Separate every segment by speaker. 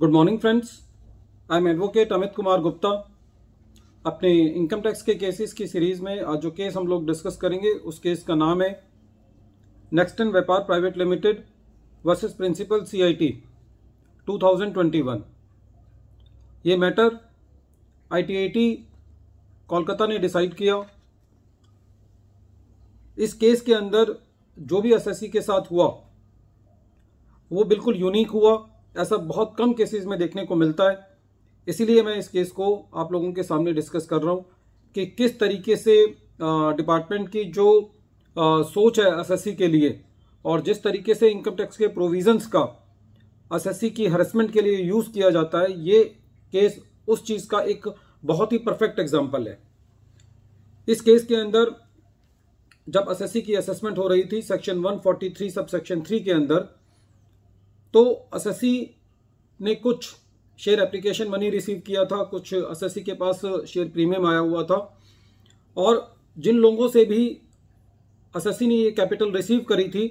Speaker 1: good morning friends I am advocate Amit Kumar Gupta अपने income tax के cases की सीरीज़ में आज जो केस हम लोग डिस्कस करेंगे उस केस का नाम है Nexton Vyapar private limited versus principal CIT 2021 ये मैटर आईटीआईटी कोलकाता ने डिसाइड किया इस केस के अंदर जो भी एसएससी के साथ हुआ वो बिल्कुल यूनिक हुआ ऐसा बहुत कम केसेस में देखने को मिलता है इसीलिए मैं इस केस को आप लोगों के सामने डिस्कस कर रहा हूँ कि किस तरीके से डिपार्टमेंट की जो आ, सोच है एस के लिए और जिस तरीके से इनकम टैक्स के प्रोविजंस का एस की हरसमेंट के लिए यूज़ किया जाता है ये केस उस चीज़ का एक बहुत ही परफेक्ट एग्जाम्पल है इस केस के अंदर जब एस की असेसमेंट हो रही थी सेक्शन 143 सब सेक्शन 3 के अंदर तो अससी ने कुछ शेयर एप्लीकेशन मनी रिसीव किया था कुछ अससी के पास शेयर प्रीमियम आया हुआ था और जिन लोगों से भी अससी ने ये कैपिटल रिसीव करी थी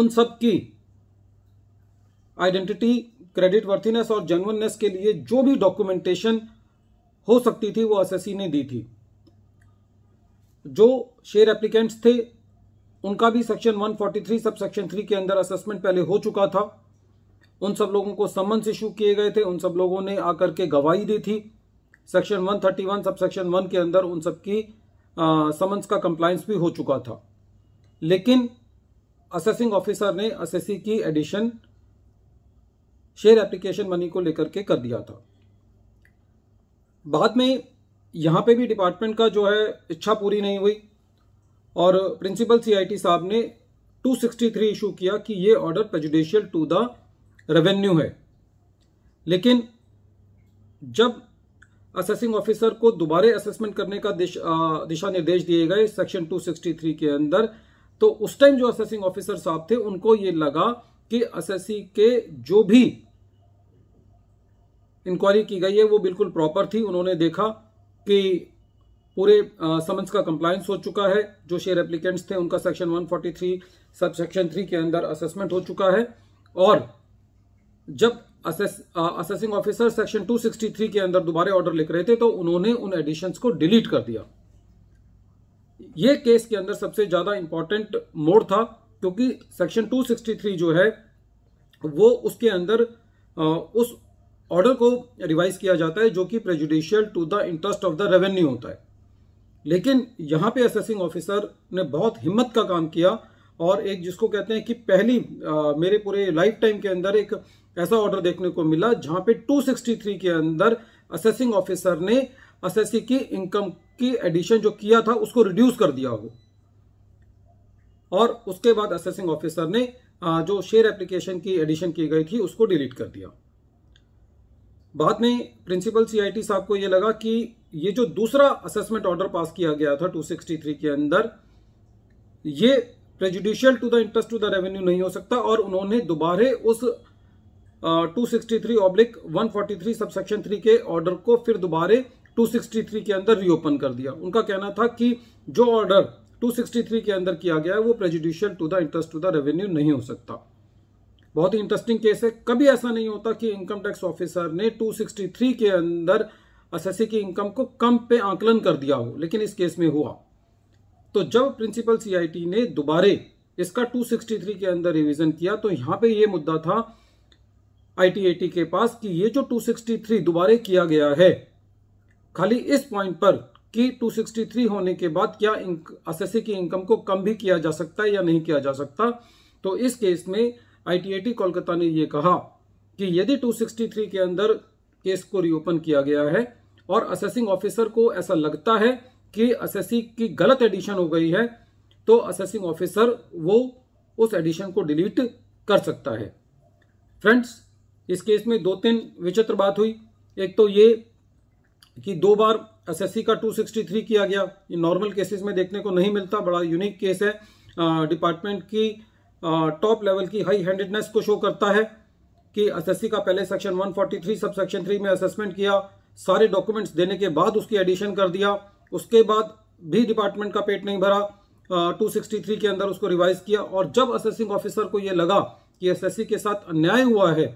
Speaker 1: उन सब की आइडेंटिटी क्रेडिट वर्थीनेस और जेनवननेस के लिए जो भी डॉक्यूमेंटेशन हो सकती थी वो अससी ने दी थी जो शेयर एप्लीकेंट्स थे उनका भी सेक्शन 143 सब सेक्शन थ्री के अंदर असेसमेंट पहले हो चुका था उन सब लोगों को समन्स इशू किए गए थे उन सब लोगों ने आकर के गवाही दी थी सेक्शन 131 सब सेक्शन वन के अंदर उन सब की समन्स का कंप्लायंस भी हो चुका था लेकिन असेसिंग ऑफिसर ने असेसी की एडिशन शेयर एप्लीकेशन मनी को लेकर के कर दिया था बाद में यहाँ पे भी डिपार्टमेंट का जो है इच्छा पूरी नहीं हुई और प्रिंसिपल सीआईटी साहब ने 263 इशू किया कि ये order prejudicial to the revenue है लेकिन जब असेसिंग ऑफिसर को दोबारे असेसमेंट करने का दिश, आ, दिशा निर्देश दिए गए सेक्शन 263 के अंदर तो उस टाइम जो असेसिंग ऑफिसर साहब थे उनको ये लगा कि असेसी के जो भी इंक्वायरी की गई है वो बिल्कुल प्रॉपर थी उन्होंने देखा कि पूरे समन्स का कंप्लायंस हो चुका है जो शेयर एप्लीकेंट्स थे उनका सेक्शन 143 सब सेक्शन थ्री के अंदर असेसमेंट हो चुका है और जब असेस असेसिंग ऑफिसर सेक्शन 263 के अंदर दोबारा ऑर्डर लिख रहे थे तो उन्होंने उन एडिशंस को डिलीट कर दिया ये केस के अंदर सबसे ज़्यादा इंपॉर्टेंट मोड था क्योंकि सेक्शन 263 जो है वो उसके अंदर उस ऑर्डर को रिवाइज किया जाता है जो कि prejudicial to the interest of the revenue होता है लेकिन यहाँ पे असेसिंग ऑफिसर ने बहुत हिम्मत का काम किया और एक जिसको कहते हैं कि पहली आ, मेरे पूरे लाइफ टाइम के अंदर एक ऐसा ऑर्डर देखने को मिला जहाँ पे 263 के अंदर असेसिंग ऑफिसर ने असेसी की इनकम की एडिशन जो किया था उसको रिड्यूस कर दिया हो और उसके बाद असेसिंग ऑफिसर ने जो शेयर एप्लीकेशन की एडिशन की गई थी उसको डिलीट कर दिया बाद में प्रिंसिपल सीआईटी साहब को ये लगा कि ये जो दूसरा असेसमेंट ऑर्डर पास किया गया था 263 के अंदर ये prejudicial to the interest to the revenue नहीं हो सकता और उन्होंने दोबारे उस two sixty oblique one subsection three के ऑर्डर को फिर दोबारे 263 के अंदर रीओपन कर दिया उनका कहना था कि जो ऑर्डर 263 के अंदर किया गया है वो prejudicial to the interest to the revenue नहीं हो सकता बहुत ही इंटरेस्टिंग केस है कभी ऐसा नहीं होता कि इनकम टैक्स ऑफिसर ने 263 के अंदर असेसी की इनकम को कम पे आंकलन कर दिया हो लेकिन इस केस में हुआ तो जब प्रिंसिपल सीआईटी ने दोबारे इसका 263 के अंदर रिवीजन किया तो यहां पे ये मुद्दा था आईटीएटी के पास कि ये जो 263 दोबारे किया गया है खाली इस पॉइंट पर कि 263 होने के बाद क्या असेसी की इनकम को कम भी किया जा सकता है या नहीं किया जा सकता तो इस केस में आईटीएटी कोलकाता ने यह कहा कि यदि 263 के अंदर केस को रिओपन किया गया है और असेसिंग ऑफिसर को ऐसा लगता है कि असेसी की गलत एडिशन हो गई है तो असेसिंग ऑफिसर वो उस एडिशन को डिलीट कर सकता है फ्रेंड्स इस केस में दो तीन विचित्र बात हुई एक तो ये कि दो बार एसएससी का 263 किया गया ये नॉर्मल केसेस में देखने को नहीं मिलता बड़ा यूनिक केस है डिपार्टमेंट की टॉप लेवल की हाई हैंडेडनेस को शो करता है कि एसएससी का पहले सेक्शन 143 सब सेक्शन 3 में असेसमेंट किया सारे डॉक्यूमेंट्स देने के बाद उसकी एडिशन कर दिया उसके बाद भी डिपार्टमेंट का पेट नहीं भरा टू सिक्सटी थ्री के अंदर उसको रिवाइज किया और जब असेसिंग ऑफिसर को यह लगा कि एस के साथ अन्याय हुआ है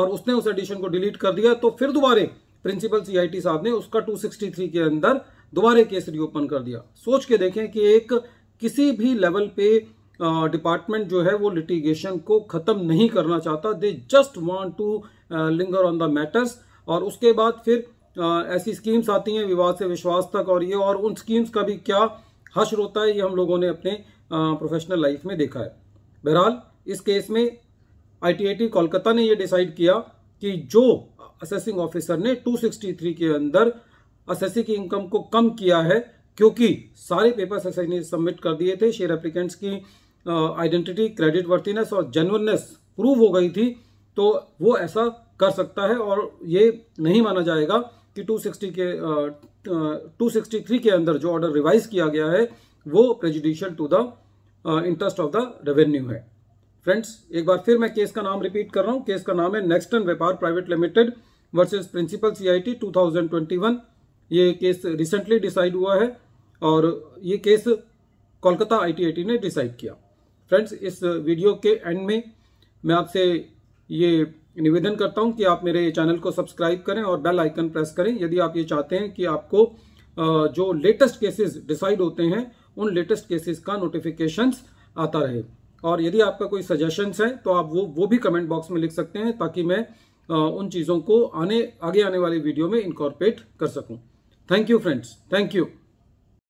Speaker 1: और उसने उस एडिशन को डिलीट कर दिया तो फिर दोबारे प्रिंसिपल सी साहब ने उसका 263 के अंदर दोबारे केस रीओपन कर दिया सोच के देखें कि एक किसी भी लेवल पे डिपार्टमेंट जो है वो लिटिगेशन को खत्म नहीं करना चाहता they just want to linger on the matters और उसके बाद फिर ऐसी स्कीम्स आती हैं विवाद से विश्वास तक और ये और उन स्कीम्स का भी क्या हश्र होता है ये हम लोगों ने अपने प्रोफेशनल लाइफ में देखा है बहरहाल इस केस में आईटीआईटी कोलकाता ने ये डिसाइड किया कि जो असेसिंग ऑफिसर ने 263 के अंदर असेसिंग की इनकम को कम किया है क्योंकि सारे पेपर्स एस ने सबमिट कर दिए थे शेयर एप्लीकेंट्स की आइडेंटिटी क्रेडिट वर्थीनेस और जेनवननेस प्रूव हो गई थी तो वो ऐसा कर सकता है और ये नहीं माना जाएगा कि 260 के टू सिक्सटी के अंदर जो ऑर्डर रिवाइज किया गया है वो prejudicial to the interest of the revenue है फ्रेंड्स एक बार फिर मैं केस का नाम रिपीट कर रहा हूँ केस का नाम है Nexton Vyapar private limited versus principal CIT 2021 ये केस रिसेंटली डिसाइड हुआ है और ये केस कोलकाता आईटीआईटी ने डिसाइड किया फ्रेंड्स इस वीडियो के एंड में मैं आपसे ये निवेदन करता हूं कि आप मेरे चैनल को सब्सक्राइब करें और बेल आइकन प्रेस करें यदि आप ये चाहते हैं कि आपको जो लेटेस्ट केसेस डिसाइड होते हैं उन लेटेस्ट केसेस का नोटिफिकेशन आता रहे और यदि आपका कोई सजेशंस है तो आप वो वो भी कमेंट बॉक्स में लिख सकते हैं ताकि मैं उन चीज़ों को आने आगे आने वाली वीडियो में इनकॉर्पोरेट कर सकूं thank you friends thank you